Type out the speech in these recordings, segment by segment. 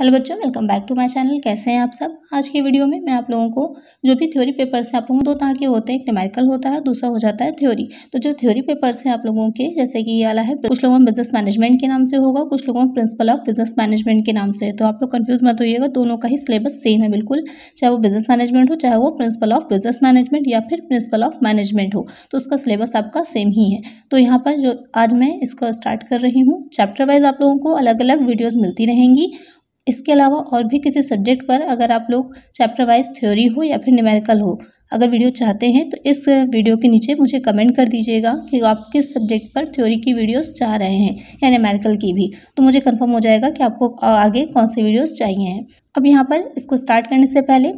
hello बच्चों welcome back to my channel कैसे हैं आप सब आज की वीडियो में मैं आप लोगों को जो भी थ्योरी पेपर्स हैं आप लोगों दो तरह के होते हैं एक न्यूमेरिकल होता है दूसरा हो जाता है थ्योरी तो जो थ्योरी पेपर्स हैं आप लोगों के जैसे कि ये वाला है कुछ लोगों में बिजनेस मैनेजमेंट के नाम से होगा कुछ लोगों में प्रिंसिपल ऑफ बिजनेस मैनेजमेंट के नाम से तो आप लोग कन्फ्यूज मत होइएगा दोनों का ही सिलेबस सेम है बिल्कुल चाहे वो बिजनेस मैनेजमेंट हो चाहे वो प्रिंसिपल ऑफ बिजनेस मैनेजमेंट या फिर प्रिंसिपल ऑफ मैनेजमेंट हो तो उसका सिलेबस आपका सेम ही है तो यहाँ पर जो आज मैं इसका स्टार्ट कर रही हूँ चैप्टर वाइज आप लोगों को अलग अलग वीडियोज़ मिलती रहेंगी इसके अलावा और भी किसी सब्जेक्ट पर अगर आप लोग चैप्टर वाइज थ्योरी हो या फिर न्यूमेरिकल हो अगर वीडियो चाहते हैं तो इस वीडियो के नीचे मुझे कमेंट कर दीजिएगा कि आप किस सब्जेक्ट पर थ्योरी की वीडियोस चाह रहे हैं या न्यूमेरिकल की भी तो मुझे कन्फर्म हो जाएगा कि आपको आगे कौन सी वीडियोज़ चाहिए हैं अब यहाँ पर इसको स्टार्ट करने से पहले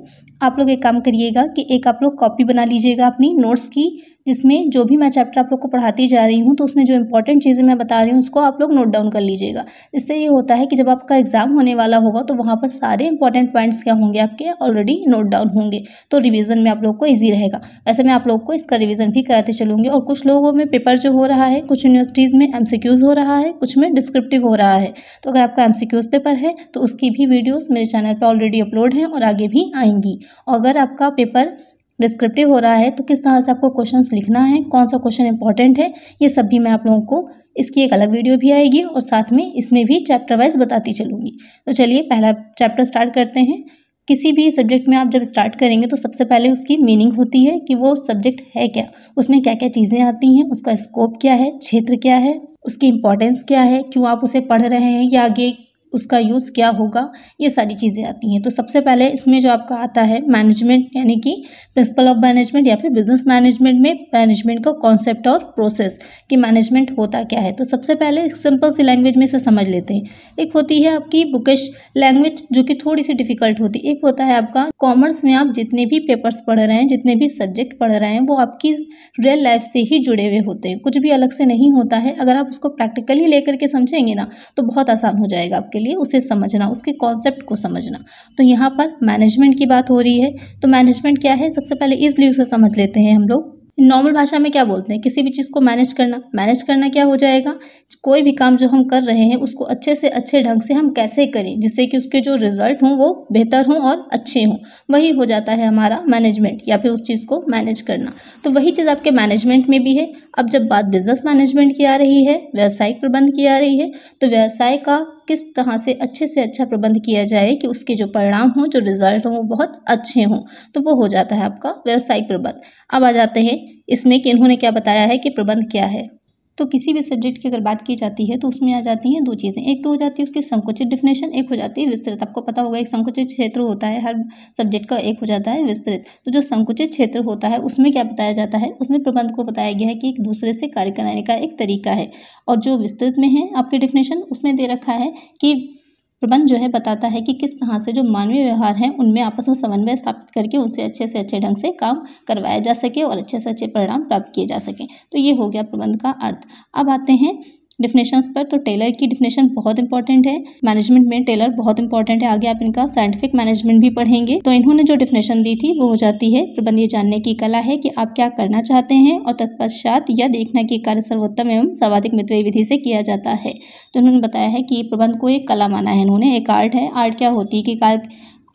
आप लोग एक काम करिएगा कि एक आप लोग कॉपी बना लीजिएगा अपनी नोट्स की जिसमें जो भी मैं चैप्टर आप लोग को पढ़ाती जा रही हूँ तो उसमें जो इंपॉर्टेंट चीज़ें मैं बता रही हूँ उसको आप लोग नोट डाउन कर लीजिएगा इससे ये होता है कि जब आपका एग्ज़ाम होने वाला होगा तो वहाँ पर सारे इंपॉर्टेंट पॉइंट्स क्या होंगे आपके ऑलरेडी नोट डाउन होंगे तो रिविज़न में आप लोग को ईजी रहेगा वैसे मैं आप लोग को इसका रिविज़न भी कराते चलूँगी और कुछ लोगों में पेपर जो हो रहा है कुछ यूनिवर्सिटीज़ में एम हो रहा है कुछ में डिस्क्रिप्टिव हो रहा है तो अगर आपका एम पेपर है तो उसकी भी वीडियोज़ मेरे चैनल पर ऑलरेडी अपलोड हैं और आगे भी आएंगी और अगर आपका पेपर डिस्क्रिप्टिव हो रहा है तो किस तरह से आपको क्वेश्चंस लिखना है कौन सा क्वेश्चन इंपॉर्टेंट है ये सब भी मैं आप लोगों को इसकी एक अलग वीडियो भी आएगी और साथ में इसमें भी चैप्टर वाइज बताती चलूँगी तो चलिए पहला चैप्टर स्टार्ट करते हैं किसी भी सब्जेक्ट में आप जब स्टार्ट करेंगे तो सबसे पहले उसकी मीनिंग होती है कि वो सब्जेक्ट है क्या उसमें क्या क्या चीज़ें आती हैं उसका स्कोप क्या है क्षेत्र क्या है उसकी इम्पॉर्टेंस क्या है क्यों आप उसे पढ़ रहे हैं या आगे उसका यूज़ क्या होगा ये सारी चीज़ें आती हैं तो सबसे पहले इसमें जो आपका आता है मैनेजमेंट यानी कि प्रिंसिपल ऑफ मैनेजमेंट या फिर बिजनेस मैनेजमेंट में मैनेजमेंट का कॉन्सेप्ट और प्रोसेस कि मैनेजमेंट होता क्या है तो सबसे पहले सिंपल सी लैंग्वेज में इसे समझ लेते हैं एक होती है आपकी बुकिश लैंग्वेज जो कि थोड़ी सी डिफिकल्ट होती है एक होता है आपका कॉमर्स में आप जितने भी पेपर्स पढ़ रहे हैं जितने भी सब्जेक्ट पढ़ रहे हैं वो आपकी रियल लाइफ से ही जुड़े हुए होते हैं कुछ भी अलग से नहीं होता है अगर आप उसको प्रैक्टिकली लेकर के समझेंगे ना तो बहुत आसान हो जाएगा आपके लिए उसे समझना उसके कॉन्सेप्ट को समझना तो यहाँ पर मैनेजमेंट की बात हो रही है तो मैनेजमेंट क्या है सबसे पहले इसलिए उसे समझ लेते हैं हम लोग नॉर्मल भाषा में क्या बोलते हैं किसी भी चीज़ को मैनेज करना मैनेज करना क्या हो जाएगा कोई भी काम जो हम कर रहे हैं उसको अच्छे से अच्छे ढंग से हम कैसे करें जिससे कि उसके जो रिजल्ट हों वो बेहतर हों और अच्छे हों वही हो जाता है हमारा मैनेजमेंट या फिर उस चीज़ को मैनेज करना तो वही चीज़ आपके मैनेजमेंट में भी है अब जब बात बिजनेस मैनेजमेंट की आ रही है व्यवसायिक प्रबंध की आ रही है तो व्यवसाय का किस तरह से अच्छे से अच्छा प्रबंध किया जाए कि उसके जो परिणाम हों जो रिजल्ट हों वो बहुत अच्छे हों तो वो हो जाता है आपका व्यवसायिक प्रबंध अब आ जाते हैं इसमें कि इन्होंने क्या बताया है कि प्रबंध क्या है तो किसी भी सब्जेक्ट की अगर बात की जाती है तो उसमें आ जाती हैं दो चीज़ें एक तो हो जाती है उसकी संकुचित डिफिनेशन एक हो जाती है विस्तृत आपको पता होगा एक संकुचित क्षेत्र होता है हर सब्जेक्ट का एक हो जाता है विस्तृत तो जो संकुचित क्षेत्र होता है उसमें क्या बताया जाता है उसमें प्रबंध को बताया गया है कि एक दूसरे से कार्य कराने का एक तरीका है और जो विस्तृत में है आपके डिफिनेशन उसमें दे रखा है कि प्रबंध जो है बताता है कि किस तरह से जो मानवीय व्यवहार हैं उनमें आपस में समन्वय स्थापित करके उनसे अच्छे से अच्छे ढंग से काम करवाया जा सके और अच्छे से अच्छे परिणाम प्राप्त किए जा सकें तो ये हो गया प्रबंध का अर्थ अब आते हैं डिफिनेशंस पर तो टेलर की डिफिनेशन बहुत इंपॉर्टेंट है मैनेजमेंट में टेलर बहुत इंपॉर्टेंट है आगे आप इनका साइंटिफिक मैनेजमेंट भी पढ़ेंगे तो इन्होंने जो डिफिनेशन दी थी वो हो जाती है प्रबंध ये जानने की कला है कि आप क्या करना चाहते हैं और तत्पश्चात यह देखना की कार्य सर्वोत्तम एवं सर्वाधिक मित्र विधि से किया जाता है तो उन्होंने बताया है कि प्रबंध को एक कला माना है इन्होंने एक आर्ट है आर्ट क्या होती है कि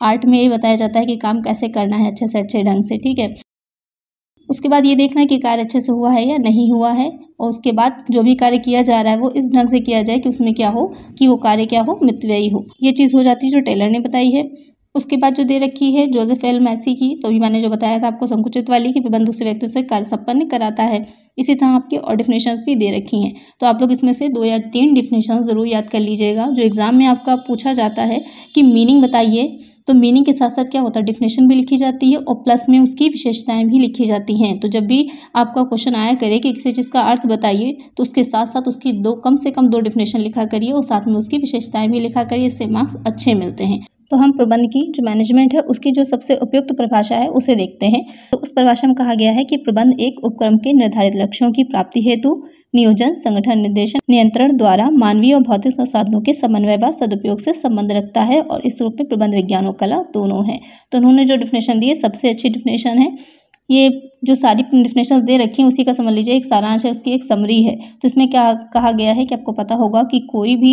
आर्ट में ये बताया जाता है कि काम कैसे करना है अच्छे से अच्छे ढंग से ठीक है उसके बाद ये देखना है कि कार्य अच्छे से हुआ है या नहीं हुआ है और उसके बाद जो भी कार्य किया जा रहा है वो इस ढंग से किया जाए कि उसमें क्या हो कि वो कार्य क्या हो मितव्ययी हो ये चीज़ हो जाती है जो टेलर ने बताई है उसके बाद जो दे रखी है जोसेफ एल मैसी की तो भी मैंने जो बताया था आपको संकुचित वाली कि विबंध दूसरे व्यक्ति से कार्य संपन्न कराता है इसी तरह आपके और डिफिनेशंस भी दे रखी हैं तो आप लोग इसमें से दो या तीन डिफिनेशन ज़रूर याद कर लीजिएगा जो एग्ज़ाम में आपका पूछा जाता है कि मीनिंग बताइए तो मीनिंग के साथ साथ क्या होता है डिफिनेशन भी लिखी जाती है और प्लस में उसकी विशेषताएं भी लिखी जाती हैं तो जब भी आपका क्वेश्चन आया करे कि किसी चीज़ का अर्थ बताइए तो उसके साथ साथ उसकी दो कम से कम दो डिफिनेशन लिखा करिए और साथ में उसकी विशेषताएं भी लिखा करिए इससे मार्क्स अच्छे मिलते हैं तो हम प्रबंध की जो मैनेजमेंट है उसकी जो सबसे उपयुक्त परिभाषा है उसे देखते हैं तो उस परिभाषा में कहा गया है कि प्रबंध एक उपक्रम के निर्धारित लक्ष्यों की प्राप्ति हेतु नियोजन संगठन निर्देशन नियंत्रण द्वारा मानवीय और भौतिक संसाधनों के समन्वय व सदुपयोग से संबंध रखता है और इस रूप में प्रबंध विज्ञान और कला दोनों है तो उन्होंने जो डिफिनेशन दी है सबसे अच्छी डिफिनेशन है ये जो सारी डेफिनेशन दे रखी हैं उसी का समझ लीजिए एक सारांश है उसकी एक समरी है तो इसमें क्या कहा गया है कि आपको पता होगा कि कोई भी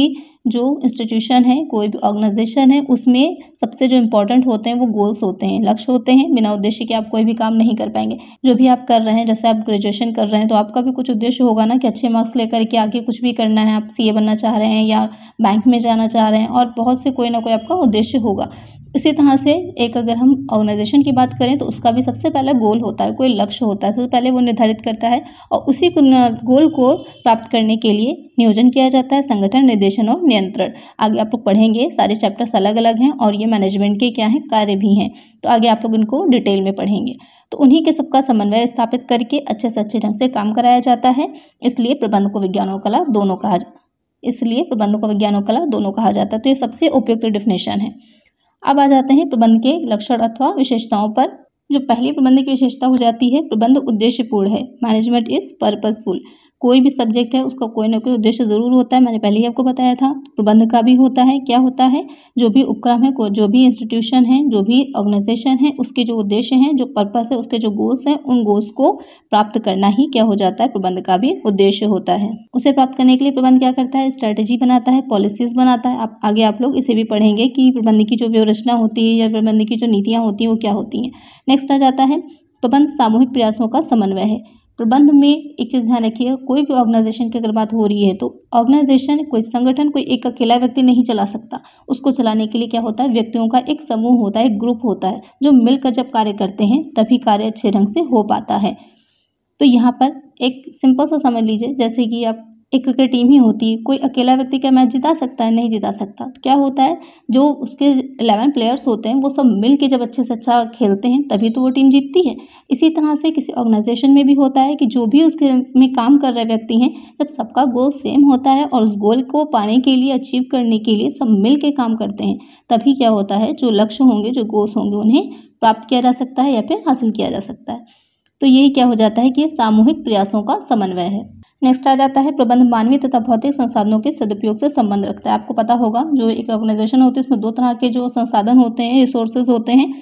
जो इंस्टीट्यूशन है कोई भी ऑर्गेनाइजेशन है उसमें सबसे जो इम्पोर्टेंट होते हैं वो गोल्स होते हैं लक्ष्य होते हैं बिना उद्देश्य के आप कोई भी काम नहीं कर पाएंगे जो भी आप कर रहे हैं जैसे आप ग्रेजुएशन कर रहे हैं तो आपका भी कुछ उद्देश्य होगा ना कि अच्छे मार्क्स लेकर के आगे कुछ भी करना है आप सी बनना चाह रहे हैं या बैंक में जाना चाह रहे हैं और बहुत से कोई ना कोई आपका उद्देश्य होगा इसी तरह से एक अगर हम ऑर्गेनाइजेशन की बात करें तो उसका भी सबसे पहला गोल होता है कोई लक्ष्य होता है सबसे पहले वो निर्धारित करता है और उसी गोल को प्राप्त करने के लिए नियोजन किया जाता है संगठन निर्देशन और नियंत्रण आगे आप लोग पढ़ेंगे सारे चैप्टर्स अलग अलग हैं और ये मैनेजमेंट के क्या हैं कार्य भी हैं तो आगे आप लोग इनको डिटेल में पढ़ेंगे तो उन्हीं के सबका समन्वय स्थापित करके अच्छे से अच्छे ढंग से काम कराया जाता है इसलिए प्रबंध को विज्ञान और कला दोनों कहा जाता इसलिए प्रबंध को विज्ञान और कला दोनों कहा जाता है तो ये सबसे उपयुक्त डिफिनेशन है अब आ जाते हैं प्रबंध के लक्षण अथवा विशेषताओं पर जो पहली प्रबंध की विशेषता हो जाती है प्रबंध उद्देश्यपूर्ण है मैनेजमेंट इज पर्पजफुल कोई भी सब्जेक्ट है उसका कोई ना कोई उद्देश्य ज़रूर होता है मैंने पहले ही आपको बताया था प्रबंध का भी होता है क्या होता है जो भी उपक्रम है जो भी इंस्टीट्यूशन है जो भी ऑर्गेनाइजेशन है उसके जो उद्देश्य हैं जो पर्पस है उसके जो गोल्स हैं उन गोल्स को प्राप्त करना ही क्या हो जाता है प्रबंध का भी उद्देश्य होता है उसे प्राप्त करने के लिए प्रबंध क्या करता है स्ट्रैटेजी बनाता है पॉलिसीज बनाता है आप आगे आप लोग इसे भी पढ़ेंगे कि प्रबंध की जो व्यवरचना होती है या प्रबंध की जो नीतियाँ होती हैं वो क्या होती हैं नेक्स्ट आ जाता है प्रबंध सामूहिक प्रयासों का समन्वय है प्रबंध में एक चीज़ ध्यान रखिएगा कोई भी ऑर्गेनाइजेशन की अगर बात हो रही है तो ऑर्गेनाइजेशन कोई संगठन कोई एक अकेला व्यक्ति नहीं चला सकता उसको चलाने के लिए क्या होता है व्यक्तियों का एक समूह होता है एक ग्रुप होता है जो मिलकर जब कार्य करते हैं तभी कार्य अच्छे ढंग से हो पाता है तो यहाँ पर एक सिंपल सा समझ लीजिए जैसे कि आप एक क्रिकेट टीम ही होती है कोई अकेला व्यक्ति क्या मैच जिता सकता है नहीं जिता सकता तो क्या होता है जो उसके इलेवन प्लेयर्स होते हैं वो सब मिल के जब अच्छे से अच्छा खेलते हैं तभी तो वो टीम जीतती है इसी तरह से किसी ऑर्गेनाइजेशन में भी होता है कि जो भी उसके में काम कर रहे व्यक्ति हैं जब सबका गोल सेम होता है और उस गोल को पाने के लिए अचीव करने के लिए सब मिल के काम करते हैं तभी क्या होता है जो लक्ष्य होंगे जो गोल्स होंगे उन्हें प्राप्त किया जा सकता है या फिर हासिल किया जा सकता है तो यही क्या हो जाता है कि सामूहिक प्रयासों का समन्वय है नेक्स्ट आ जाता है प्रबंध मानवीय तथा भौतिक संसाधनों के सदुपयोग से संबंध रखता है आपको पता होगा जो एक ऑर्गेनाइजेशन होती है उसमें दो तरह के जो संसाधन होते हैं रिसोर्सेज होते हैं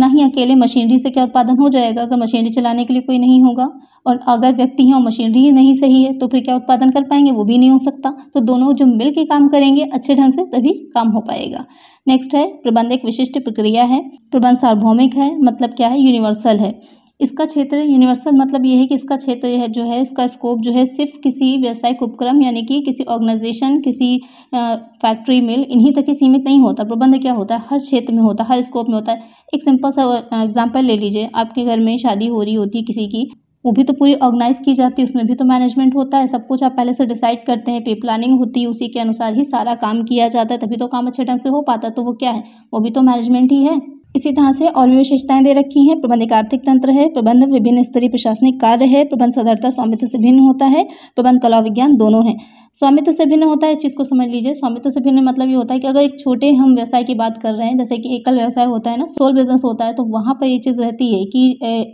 ना ही अकेले मशीनरी से क्या उत्पादन हो जाएगा अगर मशीनरी चलाने के लिए कोई नहीं होगा और अगर व्यक्ति हैं और मशीनरी ही नहीं सही है तो फिर क्या उत्पादन कर पाएंगे वो भी नहीं हो सकता तो दोनों जो मिल के काम करेंगे अच्छे ढंग से तभी काम हो पाएगा नेक्स्ट है प्रबंध एक विशिष्ट प्रक्रिया है प्रबंध सार्वभौमिक है मतलब क्या है यूनिवर्सल है इसका क्षेत्र यूनिवर्सल मतलब ये है कि इसका क्षेत्र यह जो है इसका स्कोप जो है सिर्फ किसी व्यावसायिक उपक्रम यानी कि किसी ऑर्गेनाइजेशन किसी फैक्ट्री मिल इन्हीं तक ही सीमित नहीं होता प्रबंध क्या होता है हर क्षेत्र में होता है हर स्कोप में होता है एक सिंपल सा एग्जाम्पल ले लीजिए आपके घर में शादी हो रही होती है किसी की वो भी तो पूरी ऑर्गेनाइज की जाती है उसमें भी तो मैनेजमेंट होता है सब कुछ आप पहले से डिसाइड करते हैं पे प्लानिंग होती है उसी के अनुसार ही सारा काम किया जाता है तभी तो काम अच्छे ढंग से हो पाता है तो वो क्या है वो भी तो मैनेजमेंट ही है इसी तरह से और भी विशेषताएं दे रखी हैं प्रबंध एक आर्थिक तंत्र है प्रबंध विभिन्न स्तरीय प्रशासनिक कार्य है प्रबंध साधारणता स्वामित्व से भिन्न होता है प्रबंध कला विज्ञान दोनों है स्वामित्व से भिन्न होता है इस चीज़ को समझ लीजिए स्वामित्व से भिन्न मतलब ये होता है कि अगर एक छोटे हम व्यवसाय की बात कर रहे हैं जैसे कि एकल व्यवसाय होता है ना सोल बिजनेस होता है तो वहाँ पर ये चीज़ रहती है कि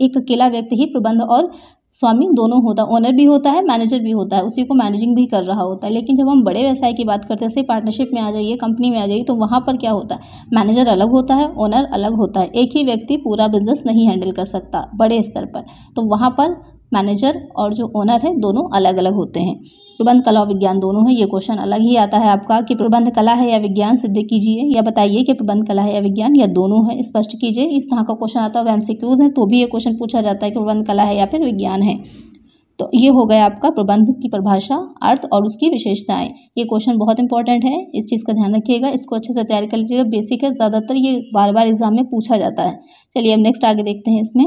एक अकेला व्यक्ति ही प्रबंध और स्वामी दोनों होता है ओनर भी होता है मैनेजर भी होता है उसी को मैनेजिंग भी कर रहा होता है लेकिन जब हम बड़े व्यवसाय की बात करते हैं जैसे पार्टनरशिप में आ जाइए कंपनी में आ जाइए तो वहाँ पर क्या होता है मैनेजर अलग होता है ओनर अलग होता है एक ही व्यक्ति पूरा बिजनेस नहीं हैंडल कर सकता बड़े स्तर पर तो वहाँ पर मैनेजर और जो ओनर है दोनों अलग अलग होते हैं प्रबंध कला और विज्ञान दोनों है ये क्वेश्चन अलग ही आता है आपका कि प्रबंध कला है या विज्ञान सिद्ध कीजिए या बताइए कि प्रबंध कला है या विज्ञान या दोनों है स्पष्ट कीजिए इस तरह का क्वेश्चन आता है होगा एमसीक्यूज है तो भी ये क्वेश्चन पूछा जाता है कि प्रबंध कला है या फिर विज्ञान है तो ये हो गया आपका प्रबंध की परिभाषा अर्थ और उसकी विशेषताएं ये क्वेश्चन बहुत इंपॉर्टेंट है इस चीज़ का ध्यान रखिएगा इसको अच्छे से तैयार कर लीजिएगा बेसिक है ज़्यादातर ये बार बार एग्जाम में पूछा जाता है चलिए अब नेक्स्ट आगे देखते हैं इसमें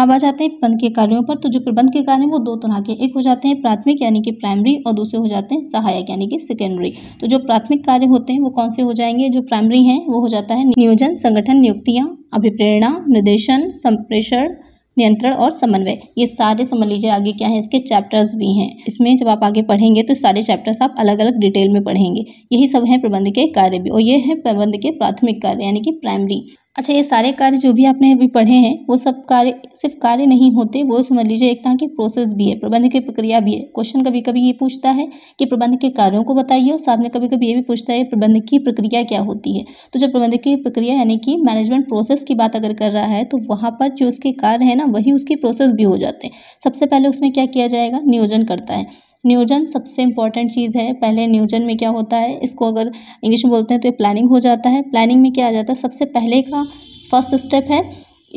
अब आ जाते हैं प्रबंध के कार्यों पर तो जो प्रबंध के कार्य हैं वो दो तरह के एक हो जाते हैं प्राथमिक यानी कि प्राइमरी और दूसरे हो जाते हैं सहायक यानी कि सेकेंडरी तो जो प्राथमिक कार्य होते हैं वो कौन से हो जाएंगे जो प्राइमरी हैं वो हो जाता है नियोजन संगठन नियुक्तियाँ अभिप्रेरणा निर्देशन संप्रेषण नियंत्रण और समन्वय ये सारे समझ लीजिए आगे क्या है इसके चैप्टर्स भी हैं इसमें जब आप आगे पढ़ेंगे तो सारे चैप्टर्स आप अलग अलग डिटेल में पढ़ेंगे यही सब हैं प्रबंध के कार्य भी और ये हैं प्रबंध के प्राथमिक कार्य यानी कि प्राइमरी अच्छा ये सारे कार्य जो भी आपने अभी पढ़े हैं वो सब कार्य सिर्फ कार्य नहीं होते वो समझ लीजिए एक तरह की प्रोसेस भी है प्रबंध की प्रक्रिया भी है क्वेश्चन कभी कभी ये पूछता है कि प्रबंध के कार्यों को बताइए और साथ में कभी कभी ये भी पूछता है प्रबंध की प्रक्रिया क्या होती है तो जब प्रबंध की प्रक्रिया यानी कि मैनेजमेंट प्रोसेस की बात अगर कर रहा है तो वहाँ पर जो उसके कार्य है ना वही उसकी प्रोसेस भी हो जाते हैं सबसे पहले उसमें क्या किया जाएगा नियोजन करता है नियोजन सबसे इम्पॉर्टेंट चीज़ है पहले नियोजन में क्या होता है इसको अगर इंग्लिश में बोलते हैं तो ये प्लानिंग हो जाता है प्लानिंग में क्या आ जाता है सबसे पहले का फर्स्ट स्टेप है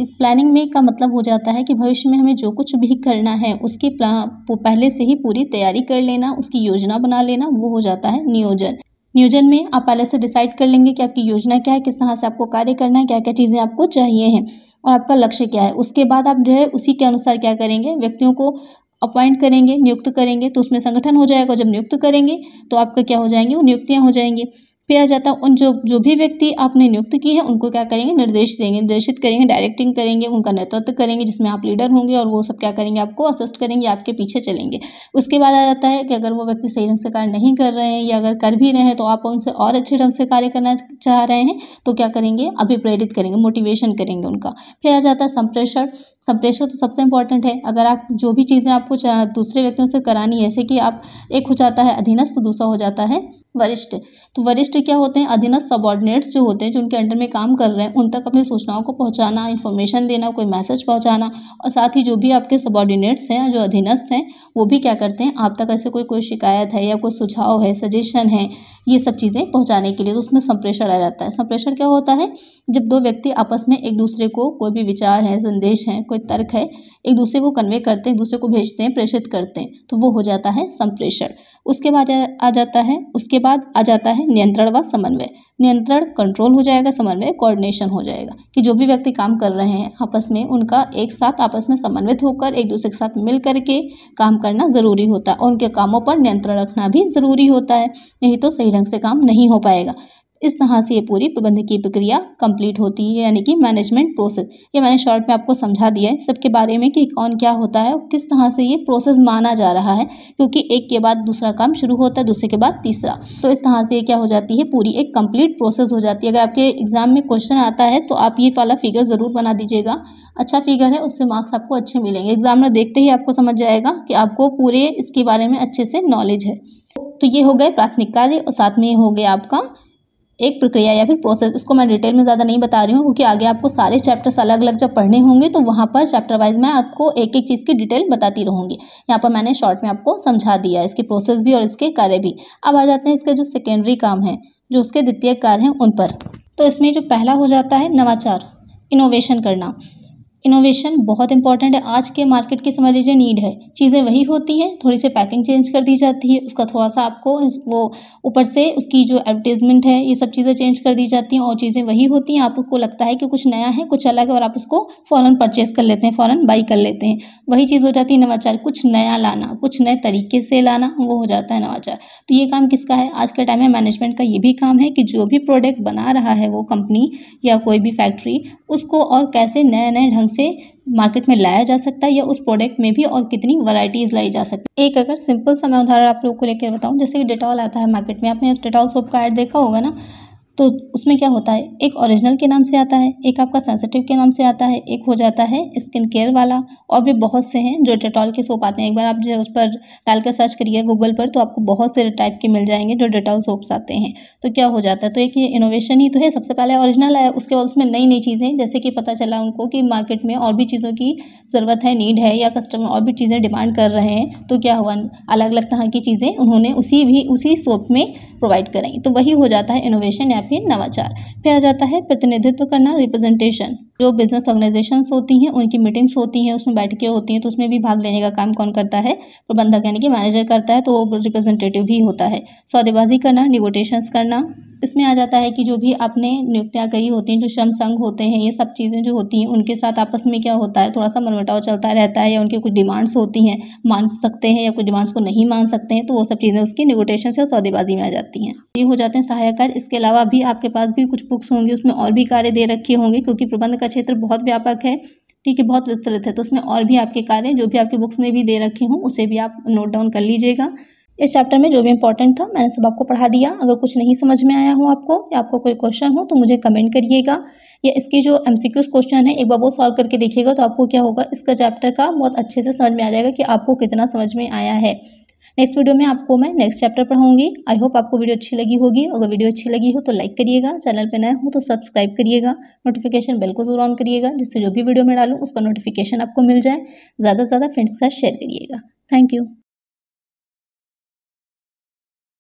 इस प्लानिंग में का मतलब हो जाता है कि भविष्य में हमें जो कुछ भी करना है उसकी पहले से ही पूरी तैयारी कर लेना उसकी योजना बना लेना वो हो जाता है नियोजन नियोजन में आप पहले से डिसाइड कर लेंगे कि आपकी योजना क्या है किस तरह से आपको कार्य करना है क्या क्या चीज़ें आपको चाहिए हैं और आपका लक्ष्य क्या है उसके बाद आप जो है उसी के अनुसार क्या करेंगे व्यक्तियों को अपॉइंट करेंगे नियुक्त करेंगे तो उसमें संगठन हो जाएगा जब नियुक्त करेंगे तो आपका क्या हो जाएंगे वो नियुक्तियाँ हो जाएंगी आ जाता है उन जो जो भी व्यक्ति आपने नियुक्त की है उनको क्या करेंगे निर्देश देंगे निर्देशित करेंगे डायरेक्टिंग करेंगे उनका नेतृत्व करेंगे जिसमें आप लीडर होंगे और वो सब क्या करेंगे आपको असिस्ट करेंगे आपके पीछे चलेंगे उसके बाद आ जाता है कि अगर वो व्यक्ति सही ढंग से कार्य नहीं कर रहे हैं या अगर कर भी रहे हैं तो आप उनसे और अच्छे ढंग से कार्य करना चाह रहे हैं तो क्या करेंगे अभिप्रेरित करेंगे मोटिवेशन करेंगे उनका फिर आ जाता है संप्रेषण संप्रेषण तो सबसे इंपॉर्टेंट है अगर आप जो भी चीज़ें आपको दूसरे व्यक्तियों से करानी है जैसे कि आप एक हो जाता है अधीनस्थ दूसरा हो जाता है वरिष्ठ तो वरिष्ठ क्या होते हैं अधीनस्थ सबॉर्डिनेट्स जो होते हैं जो उनके अंडर में काम कर रहे हैं उन तक अपनी सूचनाओं को पहुंचाना इन्फॉर्मेशन देना कोई मैसेज पहुंचाना और साथ ही जो भी आपके सबॉर्डिनेट्स हैं जो अधीनस्थ हैं वो भी क्या करते हैं आप तक ऐसे कोई कोई शिकायत है या कोई सुझाव है सजेशन है ये सब चीज़ें पहुँचाने के लिए तो उसमें संप्रेषण आ जाता है संप्रेषण क्या होता है जब दो व्यक्ति आपस में एक दूसरे को कोई भी विचार है संदेश है कोई तर्क है एक दूसरे को कन्वे करते हैं एक दूसरे को भेजते हैं प्रेषित करते हैं तो वो हो जाता है संप्रेषण उसके बाद आ जाता है उसके बाद आ जाता है नियंत्रण व समन्वय नियंत्रण कंट्रोल हो जाएगा समन्वय कोऑर्डिनेशन हो जाएगा कि जो भी व्यक्ति काम कर रहे हैं आपस में उनका एक साथ आपस में समन्वित होकर एक दूसरे के साथ मिल करके काम करना ज़रूरी होता है और उनके कामों पर नियंत्रण रखना भी ज़रूरी होता है नहीं तो सही ढंग से काम नहीं हो पाएगा इस तरह से ये पूरी प्रबंध की प्रक्रिया कंप्लीट होती है यानी कि मैनेजमेंट प्रोसेस ये मैंने शॉर्ट में आपको समझा दिया है सबके बारे में कि कौन क्या होता है और किस तरह से ये प्रोसेस माना जा रहा है क्योंकि एक के बाद दूसरा काम शुरू होता है दूसरे के बाद तीसरा तो इस तरह से ये क्या हो जाती है पूरी एक कम्प्लीट प्रोसेस हो जाती है अगर आपके एग्जाम में क्वेश्चन आता है तो आप ये वाला फिगर ज़रूर बना दीजिएगा अच्छा फिगर है उससे मार्क्स आपको अच्छे मिलेंगे एग्जाम देखते ही आपको समझ जाएगा कि आपको पूरे इसके बारे में अच्छे से नॉलेज है तो ये हो गए प्राथमिक कार्य और साथ में ये हो गया आपका एक प्रक्रिया या फिर प्रोसेस इसको मैं डिटेल में ज़्यादा नहीं बता रही हूँ क्योंकि आगे आपको सारे चैप्टर्स अलग अलग जब पढ़ने होंगे तो वहाँ पर चैप्टर वाइज मैं आपको एक एक चीज़ की डिटेल बताती रहूँगी यहाँ पर मैंने शॉर्ट में आपको समझा दिया इसके प्रोसेस भी और इसके कार्य भी अब आ जाते हैं इसके जो सेकेंडरी काम है जो उसके द्वितीय कार्य हैं उन पर तो इसमें जो पहला हो जाता है नवाचार इनोवेशन करना इनोवेशन बहुत इंपॉर्टेंट है आज के मार्केट की समझ लीजिए नीड है चीज़ें वही होती हैं थोड़ी सी पैकिंग चेंज कर दी जाती है उसका थोड़ा सा आपको वो ऊपर से उसकी जो एडवर्टीजमेंट है ये सब चीज़ें चेंज कर दी जाती हैं और चीज़ें वही होती हैं आपको लगता है कि कुछ नया है कुछ अलग है और आप उसको फ़ौरन परचेज कर लेते हैं फ़ौरन बाई कर लेते हैं वही चीज़ हो जाती है नवाचार कुछ नया लाना कुछ नए तरीके से लाना वो हो जाता है नवाचार तो ये काम किसका है आज के टाइम में मैनेजमेंट का ये भी काम है कि जो भी प्रोडक्ट बना रहा है वो कंपनी या कोई भी फैक्ट्री उसको और कैसे नए नए ढंग से मार्केट में लाया जा सकता है या उस प्रोडक्ट में भी और कितनी वैरायटीज़ लाई जा सकती है एक अगर सिंपल सा मैं उदाहरण आप लोग को लेकर बताऊँ जैसे कि डेटॉल आता है मार्केट में आपने डेटॉल सोप का ऐड देखा होगा ना तो उसमें क्या होता है एक ओरिजिनल के नाम से आता है एक आपका सेंसिटिव के नाम से आता है एक हो जाता है स्किन केयर वाला और भी बहुत से हैं जो डेटॉल के सोप आते हैं एक बार आप जो है उस पर डालकर सर्च करिए गूगल पर तो आपको बहुत से टाइप के मिल जाएंगे जो डेटॉल सोप्स आते हैं तो क्या हो जाता है तो एक ये इनोवेशन ही तो है सबसे पहले ऑरिजिनल आया उसके बाद उसमें नई नई चीज़ें जैसे कि पता चला उनको कि मार्केट में और भी चीज़ों की ज़रूरत है नीड है या कस्टमर और भी चीज़ें डिमांड कर रहे हैं तो क्या हुआ अलग अलग तरह की चीज़ें उन्होंने उसी भी उसी सोप में प्रोवाइड कराई तो वही हो जाता है इनोवेशन या फिर नवाचार फिर आ जाता है प्रतिनिधित्व करना रिप्रेजेंटेशन जो बिजनेस ऑर्गेनाइजेशन होती हैं उनकी मीटिंग्स होती हैं उसमें बैठकें होती हैं तो उसमें भी भाग लेने का काम कौन करता है प्रबंधक यानी कि मैनेजर करता है तो वो रिप्रेजेंटेटिव भी होता है सौदेबाजी करना निगोटेशन करना इसमें आ जाता है कि जो भी आपने नियुक्तियाँ करी होती हैं जो श्रम संघ होते हैं ये सब चीज़ें जो होती हैं उनके साथ आपस में क्या होता है थोड़ा सा मनमटाव चलता रहता है या उनके कुछ डिमांड्स होती हैं मान सकते हैं या कुछ डिमांड्स को नहीं मान सकते हैं तो वो सब चीज़ें उसकी निगोटेशन से और सौदेबाजी में आ जाती हैं ये हो जाते हैं सहायक इसके अलावा भी आपके पास भी कुछ बुक्स होंगी उसमें और भी कार्य दे रखे होंगे क्योंकि प्रबंध का क्षेत्र बहुत व्यापक है ठीक है बहुत विस्तृत है तो उसमें और भी आपके कार्य जो भी आपके बुक्स में भी दे रखे हों उसे भी आप नोट डाउन कर लीजिएगा इस चैप्टर में जो भी इंपॉर्टेंट था मैंने सब आपको पढ़ा दिया अगर कुछ नहीं समझ में आया हो आपको या आपको कोई क्वेश्चन हो तो मुझे कमेंट करिएगा या इसके जो एम क्वेश्चन है एक बार वो सॉल्व करके देखिएगा तो आपको क्या होगा इसका चैप्टर का बहुत अच्छे से समझ में आ जाएगा कि आपको कितना समझ में आया है नेक्स्ट वीडियो में आपको मैं नेक्स्ट चैप्टर पढ़ाऊंगी आई होप आपको वीडियो अच्छी लगी होगी अगर वीडियो अच्छी लगी हो तो लाइक करिएगा चैनल पर नए हो तो सब्सक्राइब करिएगा नोटिफिकेशन बेल को जरूर ऑन करिएगा जिससे जो भी वीडियो मैं डालूँ उसका नोटिफिकेशन आपको मिल जाए ज़्यादा से ज़्यादा फ्रेंड्स के साथ शेयर करिएगा थैंक यू